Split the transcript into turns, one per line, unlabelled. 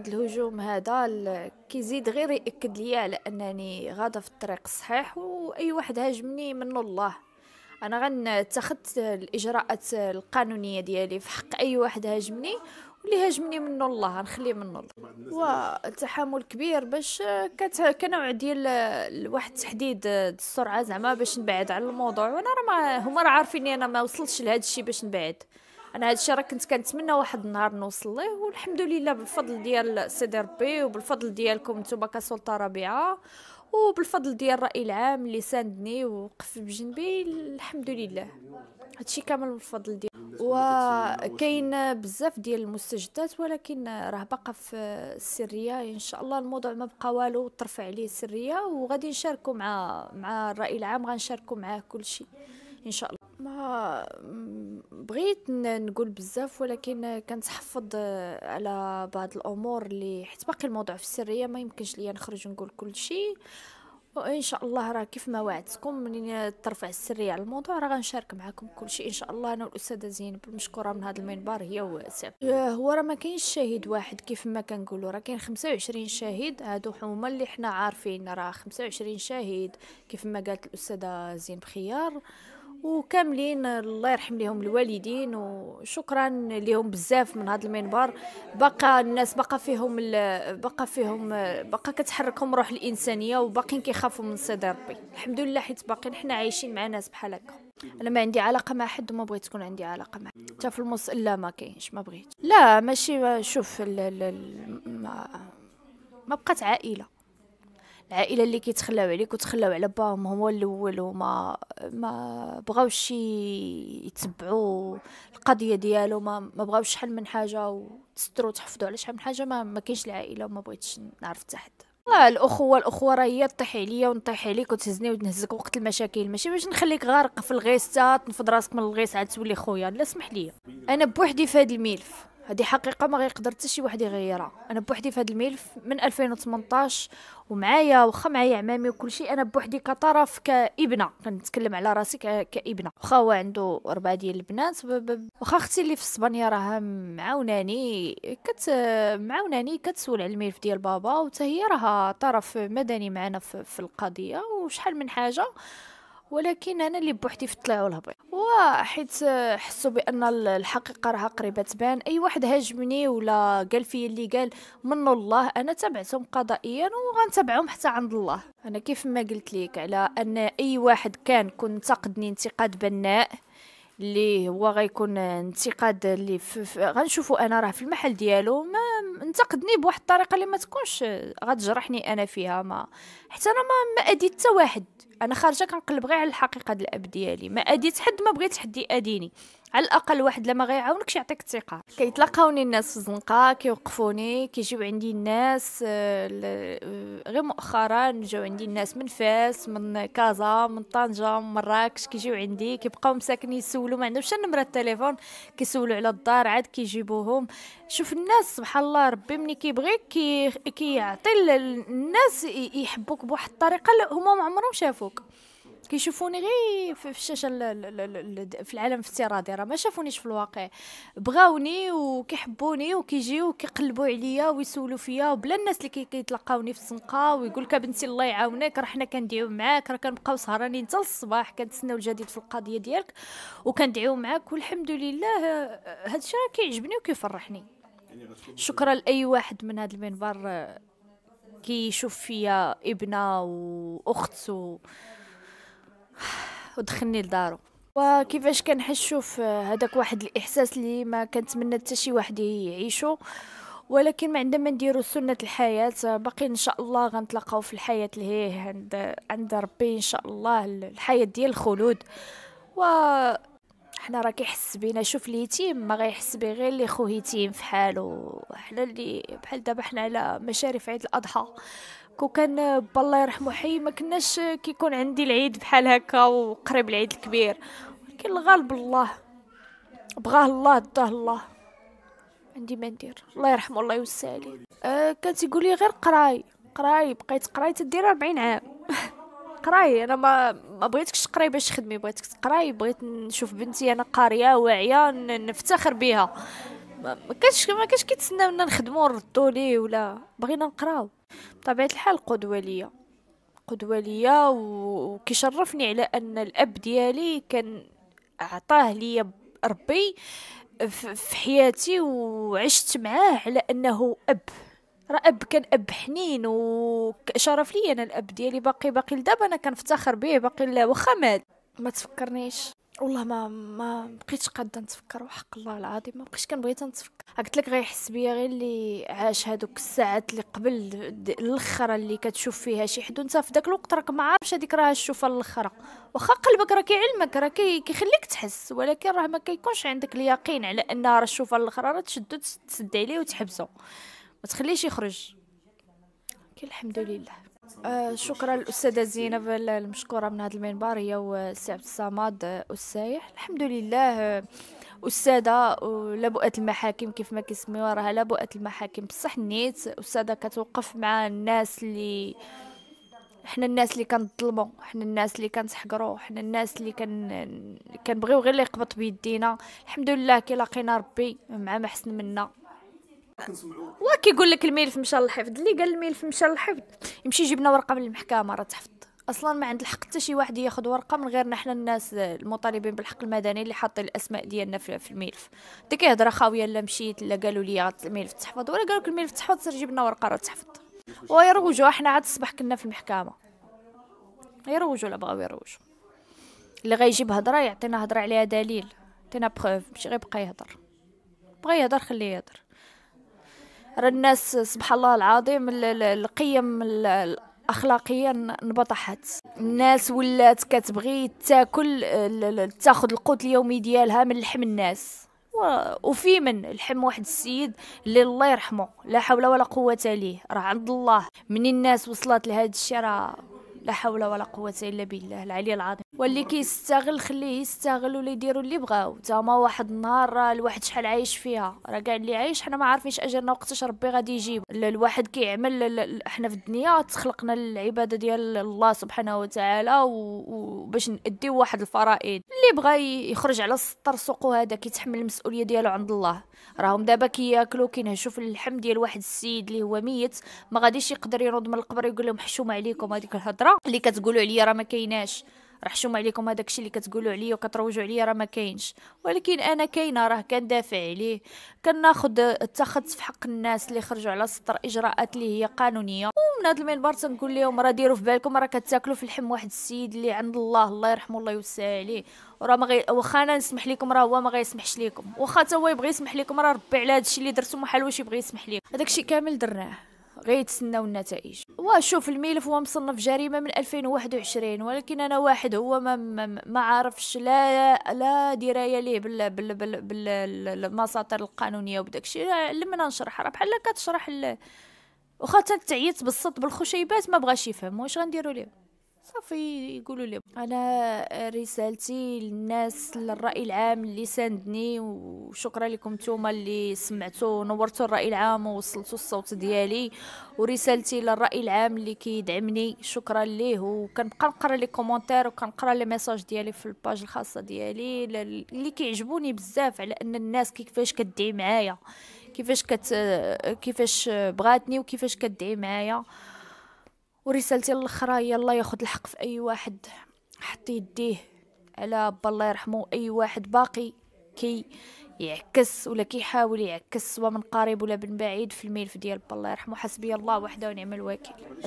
هاد الهجوم هذا كيزيد غير ياكد ليا على انني غاده في الطريق الصحيح واي واحد هاجمني من الله انا غن غنتخذ الاجراءات القانونيه ديالي في حق اي واحد هاجمني واللي هاجمني منه الله غنخليه منه الله وتحامل كبير باش كانت كنوع ديال واحد تحديد السرعه زعما باش نبعد على الموضوع وانا راه ما هما راه عارفين انا ما وصلتش لهذا الشيء باش نبعد انا هذا الشيء راه كنت كنتمنى واحد النهار نوصل ليه والحمد لله بالفضل ديال سي دي ربي وبالفضل ديالكم نتوما كسلطه رابعه وبالفضل ديال الراي العام اللي ساندني ووقف بجنبي الحمد لله هادشي كامل بالفضل ديال وكاين بزاف ديال المستجدات ولكن راه باقا في السريه ان شاء الله الموضوع ما بقى والو ترفع عليه السريه وغادي نشاركوا مع مع الراي العام غنشاركوا معاه كلشي ان شاء الله ما بغيت نقول بزاف ولكن كنتحفظ على بعض الامور اللي حيت باقي الموضوع في السريه ما يمكنش ليا نخرج نقول كل شيء وان شاء الله راه كيف ما وعدتكم منين ترفع السريه على الموضوع راه غنشارك معكم كل شيء ان شاء الله انا والاستاذه زينب المشكوره من هذا المنبر هي واسف آه، هو راه ما كاينش شهيد واحد كيف ما كنقولوا راه كاين 25 شهيد هادو هما اللي حنا عارفين راه 25 شهيد كيف ما قالت الاستاذه زينب خيار وكاملين الله يرحم لهم الوالدين وشكرا لهم بزاف من هذا المنبر بقى الناس بقى فيهم بقى فيهم بقى كتحركهم روح الانسانيه وباقيين كيخافوا من صدى ربي الحمد لله حيت باقيين حنا عايشين مع ناس بحال هكا انا ما عندي علاقه مع حد وما بغيت تكون عندي علاقه مع حتى في المص لا ما كاينش ما بغيت لا ماشي شوف ما... ما بقات عائله العائله اللي كيتخلاو عليك وتخلاو على باهم هما الاول وما ما بغاوش يتبعوا القضيه ديالو ما ما بغاوش شحال من حاجه وتستروا تحفظوا على شحال من حاجه ما, ما كاينش العائله وما بغيتش نعرف حتى حد الاخوه الاخوه راه هي تطيح عليا ونطيح عليك وتهزني وتنهزك وقت المشاكل ماشي باش نخليك غارق في الغيسه تنفض راسك من الغيس عاد تولي خويا لا سمح لي انا بوحدي في هذا الملف هذه حقيقه ما غيقدر حتى شي واحد يغيرها انا بوحدي في هذا الملف من 2018 ومعايا واخا معايا عمامي وكل شيء انا بوحدي كطرف كابنه كنتكلم على راسي كابنه واخا هو عنده اربعه ديال البنات واخا اختي اللي في اسبانيا راها معاوناني كت معاوناني كتسول على الملف ديال بابا وتهي هي راها طرف مدني معنا في القضيه وشحال من حاجه ولكن انا اللي بوحدي في الطلع والهبيط وحيت حسوا بان الحقيقه راها قريبه تبان اي واحد هاجمني ولا قال فيا اللي قال من الله انا تبعتهم قضائيا وغنتبعهم حتى عند الله انا كيف ما قلت لك على ان اي واحد كان كنت انتقدني انتقاد بناء اللي هو غيكون انتقاد اللي غنشوفو انا راه في المحل ديالو ما انتقدني بواحد الطريقه اللي ما تكونش غتجرحني انا فيها ما حتى انا ما ما اديت حتى واحد انا خارجه كنقلب غير على الحقيقه ديال الاب ديالي ما اديت حد ما بغيت حد ياديني على الاقل واحد لما غيعاونكش يعطيك الثقه كيتلاقاوني الناس في الزنقه كيوقفوني كيجيو عندي الناس آه، آه، غير مؤخرا جاو عندي الناس من فاس من كازا من طنجه من مراكش كيجيو عندي كيبقاو مساكنين يسولوا ما عندهمش النمره التليفون كيسولوا على الدار عاد كيجيبوهم شوف الناس سبحان الله ربي ملي كيبغيك كيعطي كي الناس يحبوك بواحد الطريقه هما ما عمرهم شافوك كيشوفوني غير في الشاشه في العالم الافتراضي راه ما شافونيش في الواقع بغاوني وكيحبوني وكيجيو وكيقلبوا عليا ويسولوا فيا وبلا الناس اللي كيتلقاوني في الزنقه ويقول لك بنتي الله يعاونك راه حنا كندعيو معاك راه كنبقاو سهرانين حتى الصباح كنتسناو الجديد في القضيه ديالك وكندعيو معاك والحمد لله الشيء راه كيعجبني وكيفرحني شكرا لاي واحد من هذا المنبر آه، كيشوف فيا ابنه واخت و... ودخلني لدارو وكيفاش كنحسو في هذاك واحد الاحساس اللي ما كنتمنى حتى شي واحد يعيشو ولكن ما عندما نديرو سنة الحياة باقي إن شاء الله غنتلاقاو في الحياة اللي هي عند عند ربي إن شاء الله الحياة ديال الخلود و حنا راه كيحس بينا شوف اليتيم ما غيحس به غير اللي خو يتيم فحالو حنا اللي بحال دابا حنا على مشارف عيد الاضحى كو كان بالله يرحمه حي ما كناش كيكون عندي العيد بحال هكا وقريب العيد الكبير ولكن الغالب الله بغاه الله داه الله عندي ما ندير الله يرحمه الله يوسع عليه أه كان تيقول لي غير قراي قراي بقيت قراي تدير 40 عام قراي انا ما ما بغيتكش تقراي باش تخدمي بغيتك تقراي بغيت نشوف بنتي انا قاريه واعيه نفتخر بها ما كانش ما كانش كيتسناونا نخدمو نردو ليه ولا بغينا نقراو بطبيعة الحال قدوة ليا قدوة ليا وكيشرفني على أن الأب ديالي كان عطاه ليا ربي في حياتي وعشت معاه على أنه أب راه اب كان اب حنين وشرف ليا انا الاب ديالي باقي باقي لدابا انا كنفتخر به باقي واخا مات ما تفكرنيش والله ما ما بقيتش قاده نتفكر وحق الله العظيم ما بقيتش كنبغي تنتفكر قلت لك غيحس بيا غير اللي عاش هذوك الساعات اللي قبل الاخره اللي كتشوف فيها شي حد وانت في داك الوقت راك ما عارفش هذيك راه تشوفها الاخره واخا قلبك راه كيعلمك راه كيخليك تحس ولكن راه ما كيكونش عندك اليقين على انها راه تشوفها الاخره راه تشدو تسد عليه وتحبسه ما تخليهش يخرج كي الحمد لله آه، شكرا الأستاذة زينب المشكورة من هذا المنبر هي والسي عبد الصمد السايح الحمد لله أستاذة لبؤة المحاكم كيف ما كيسميوها راها لبؤة المحاكم بصح نيت أستاذة كتوقف مع الناس اللي حنا الناس اللي كنظلموا حنا الناس اللي كنتحقروا حنا الناس اللي كان كنبغيو غير اللي يقبط بيدينا الحمد لله كي لقينا ربي مع ما حسن منا كنسمعوا وكيقول لك الملف مشى للحفظ اللي قال الملف مشى للحفظ يمشي يجيب لنا ورقه من المحكمه راه تحفظ اصلا ما عند الحق حتى شي واحد ياخذ ورقه من غيرنا حنا الناس المطالبين بالحق المدني اللي حاطين الاسماء ديالنا في الملف ديك كيهضر خاويه لا مشيت لا قالوا لي الملف تحفظ ولا قالوا لك الملف تحفظ سير جيب لنا ورقه راه تحفظ ويروجوا حنا عاد الصباح كنا في المحكمه يروجوا لا بغاو يروجوا اللي غيجيب هضره يعطينا هضره عليها دليل يعطينا بروف ماشي غيبقى يهضر بغى يهضر خليه يهضر الناس سبحان الله العظيم القيم الاخلاقيه انبطحت الناس ولات كتبغي تاكل تاخذ القوت اليومي ديالها من لحم الناس وفي من لحم واحد السيد اللي الله يرحمه لا حول ولا قوه ليه راه عند الله من الناس وصلت لهذا الشيء راه لا حول ولا قوة إلا بالله العلي العظيم واللي كيستغل خليه يستغل ولا يديروا اللي بغاو هما واحد النهار الواحد شحال عايش فيها راه كاع اللي عايش حنا ما عارفينش اجرنا وقتاش ربي غادي يجيب الواحد كيعمل حنا في الدنيا تخلقنا العبادة ديال الله سبحانه وتعالى وباش نأديو واحد الفرائض اللي بغى يخرج على السطر سوقو هذا كيتحمل المسؤولية ديالو عند الله راهم دابا كياكلوا كينهشوا في اللحم ديال واحد السيد اللي هو ميت ما غاديش يقدر ينوض من القبر يقول لهم حشومه عليكم هذيك الهضره اللي كتقولوا عليا راه ما كايناش حشوم عليكم هذاك الشيء اللي كتقولوا عليا وكتروجوا عليا راه ما كاينش ولكن انا كاينه راه كندافع عليه كناخذ اتخذت في حق الناس اللي خرجوا على سطر اجراءات اللي هي قانونيه ومن هذا المنبر تنقول لهم راه ديروا في بالكم راه كتاكلوا في لحم واحد السيد اللي عند الله الله يرحمه الله يوسع عليه وراه ما غي... واخا انا نسمح لكم راه هو ما غيسمحش لكم واخا حتى هو يبغي يسمح لكم راه ربي على هذا الشيء اللي درتو ما حلوش واش يبغي يسمح لكم هذاك الشيء كامل درناه غيتسناو النتائج وشوف الملف هو مصنف جريمه من 2021 ولكن انا واحد هو ما ما عارفش لا لا درايه ليه بال بال بال بالمساطر القانونيه وداكشي لما نشرح راه بحال كتشرح وخا تنتعيط بالصد بالخشيبات ما بغاش يفهم واش غنديروا ليه صافي يقولوا لي انا رسالتي للناس للراي العام اللي ساندني وشكرا لكم نتوما اللي سمعتوا نورتوا الراي العام ووصلتوا الصوت ديالي ورسالتي للراي العام اللي كيدعمني شكرا ليه وكنبقى نقرا لي كومونتير وكنقرا لي ميساج ديالي في الباج الخاصه ديالي اللي كيعجبوني بزاف على ان الناس كيفاش كدعي معايا كيفاش كت كيفاش بغاتني وكيفاش كدعي معايا ورسالتي الاخرى هي الله ياخذ الحق في اي واحد حط يديه على با الله يرحمه اي واحد باقي كي يعكس ولا كيحاول يعكس سواء من قريب ولا من بعيد في الملف ديال با الله يرحمه حسبي الله وحده ونعم الوكيل